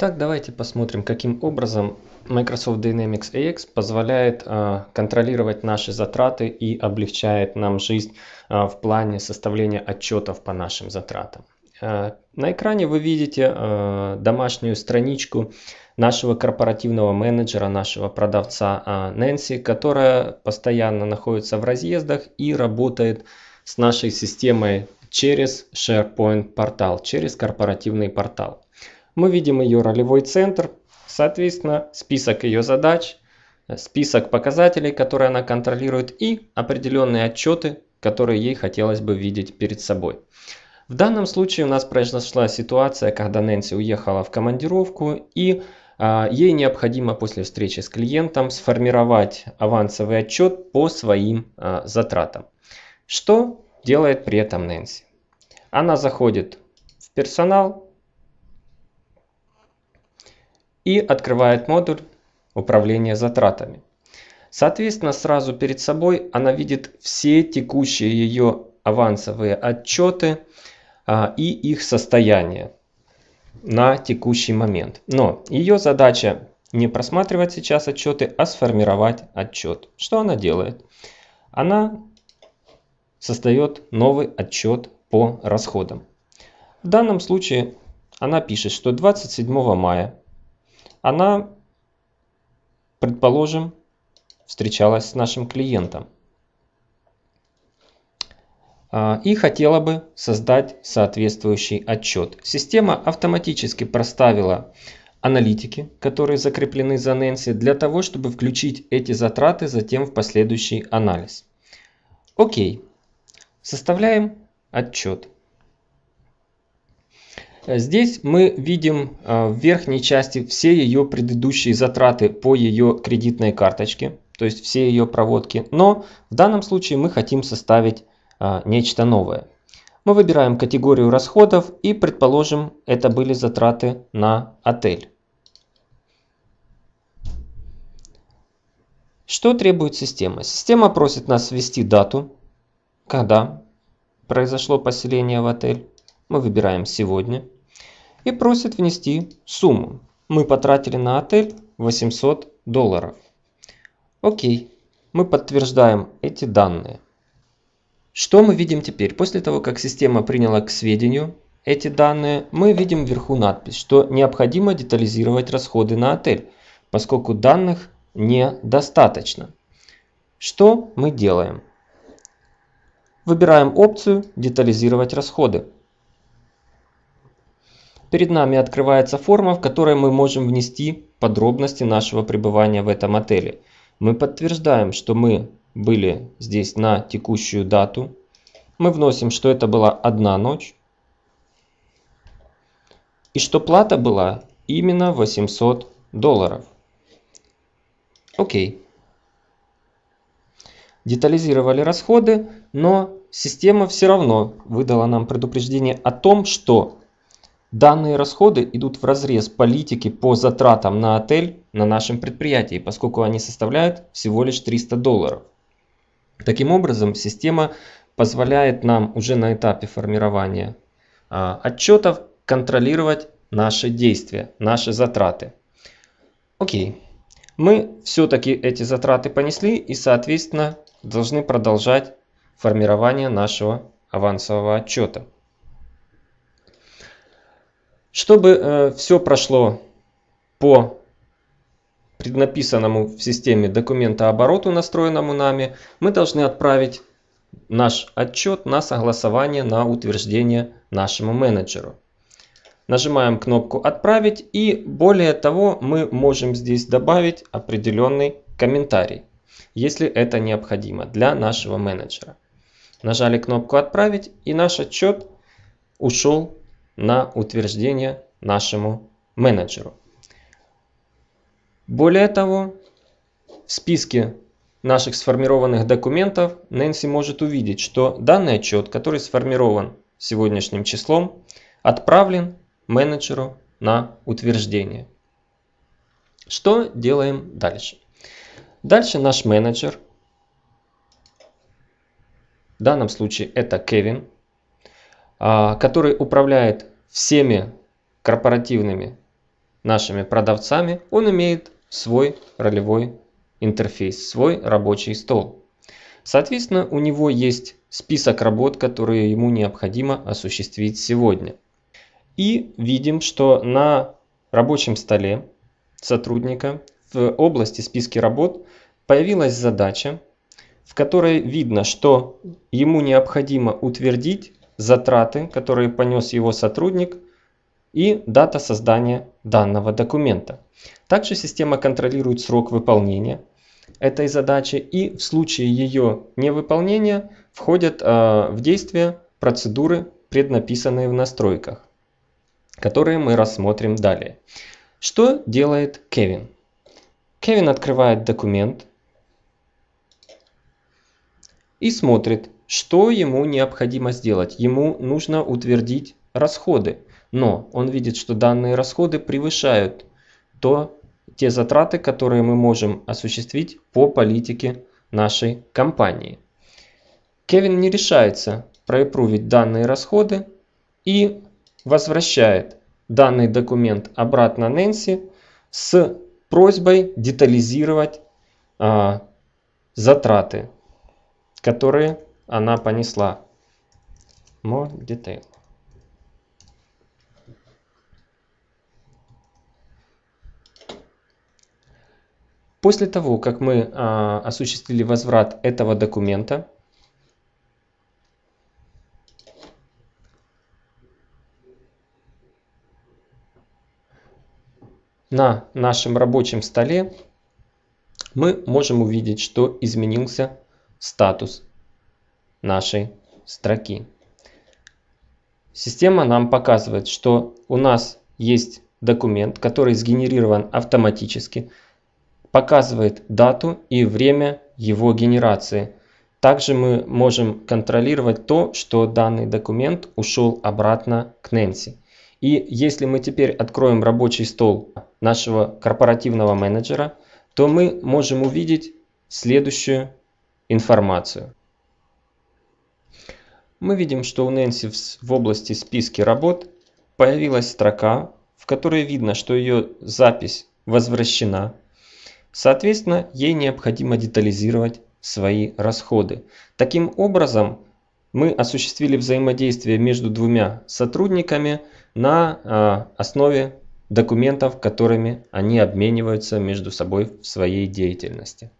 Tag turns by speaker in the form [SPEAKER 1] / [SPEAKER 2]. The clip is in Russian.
[SPEAKER 1] Итак, давайте посмотрим, каким образом Microsoft Dynamics AX позволяет э, контролировать наши затраты и облегчает нам жизнь э, в плане составления отчетов по нашим затратам. Э, на экране вы видите э, домашнюю страничку нашего корпоративного менеджера, нашего продавца Нэнси, которая постоянно находится в разъездах и работает с нашей системой через SharePoint портал, через корпоративный портал. Мы видим ее ролевой центр, соответственно, список ее задач, э, список показателей, которые она контролирует и определенные отчеты, которые ей хотелось бы видеть перед собой. В данном случае у нас произошла ситуация, когда Нэнси уехала в командировку и а, ей необходимо после встречи с клиентом сформировать авансовый отчет по своим а, затратам. Что делает при этом Нэнси? Она заходит в персонал, и открывает модуль управления затратами. Соответственно, сразу перед собой она видит все текущие ее авансовые отчеты а, и их состояние на текущий момент. Но ее задача не просматривать сейчас отчеты, а сформировать отчет. Что она делает? Она создает новый отчет по расходам. В данном случае она пишет, что 27 мая она, предположим, встречалась с нашим клиентом а, и хотела бы создать соответствующий отчет. Система автоматически проставила аналитики, которые закреплены за Нэнси, для того, чтобы включить эти затраты затем в последующий анализ. Окей, составляем отчет. Э, здесь мы видим э, в верхней части все ее предыдущие затраты по ее кредитной карточке, то есть все ее проводки. Но в данном случае мы хотим составить э, нечто новое. Мы выбираем категорию расходов и предположим, это были затраты на отель. Что требует система? Система просит нас ввести дату, когда произошло поселение в отель. Мы выбираем сегодня и просит внести сумму. Мы потратили на отель 800 долларов. Окей, мы подтверждаем эти данные. Что мы видим теперь? После того, как система приняла к сведению эти данные, мы видим вверху надпись, что необходимо детализировать расходы на отель, поскольку данных недостаточно. Что мы делаем? Выбираем опцию «Детализировать расходы» перед нами открывается форма, в которой мы можем внести подробности нашего пребывания в этом отеле. Мы подтверждаем, что мы были здесь на текущую дату. Мы вносим, что это была одна ночь. И что плата была именно 800 долларов. Окей. Детализировали расходы, но система все равно выдала нам предупреждение о том, что Данные расходы идут в вразрез политики по затратам на отель на нашем предприятии, поскольку они составляют всего лишь 300 долларов. Таким образом, система позволяет нам уже на этапе формирования а, отчетов контролировать наши действия, наши затраты. Окей, мы все-таки эти затраты понесли и, соответственно, должны продолжать формирование нашего авансового отчета. Чтобы э, все прошло по преднаписанному в системе документа обороту, настроенному нами, мы должны отправить наш отчет на согласование, на утверждение нашему менеджеру. Нажимаем кнопку «Отправить» и более того мы можем здесь добавить определенный комментарий, если это необходимо для нашего менеджера. Нажали кнопку «Отправить» и наш отчет ушел на утверждение нашему менеджеру. Более того, в списке наших сформированных документов Нэнси может увидеть, что данный отчет, который сформирован сегодняшним числом, отправлен менеджеру на утверждение. Что делаем дальше? Дальше наш менеджер, в данном случае это Кевин, а, который управляет всеми корпоративными нашими продавцами, он имеет свой ролевой интерфейс, свой рабочий стол. Соответственно, у него есть список работ, которые ему необходимо осуществить сегодня. И видим, что на рабочем столе сотрудника в области списки работ появилась задача, в которой видно, что ему необходимо утвердить затраты, которые понес его сотрудник, и дата создания данного документа. Также система контролирует срок выполнения этой задачи и в случае ее невыполнения входят э, в действие процедуры, преднаписанные в настройках, которые мы рассмотрим далее. Что делает Кевин? Кевин открывает документ и смотрит, что ему необходимо сделать? Ему нужно утвердить расходы, но он видит, что данные расходы превышают то, те затраты, которые мы можем осуществить по политике нашей компании. Кевин не решается проипрувить данные расходы и возвращает данный документ обратно Нэнси с просьбой детализировать а, затраты, которые она понесла. More detail. После того, как мы а, осуществили возврат этого документа, на нашем рабочем столе мы можем увидеть, что изменился статус нашей строки. Система нам показывает, что у нас есть документ, который сгенерирован автоматически, показывает дату и время его генерации. Также мы можем контролировать то, что данный документ ушел обратно к Нэнси. И если мы теперь откроем рабочий стол нашего корпоративного менеджера, то мы можем увидеть следующую информацию мы видим, что у Нэнси в области списки работ появилась строка, в которой видно, что ее запись возвращена. Соответственно, ей необходимо детализировать свои расходы. Таким образом, мы осуществили взаимодействие между двумя сотрудниками на а, основе документов, которыми они обмениваются между собой в своей деятельности.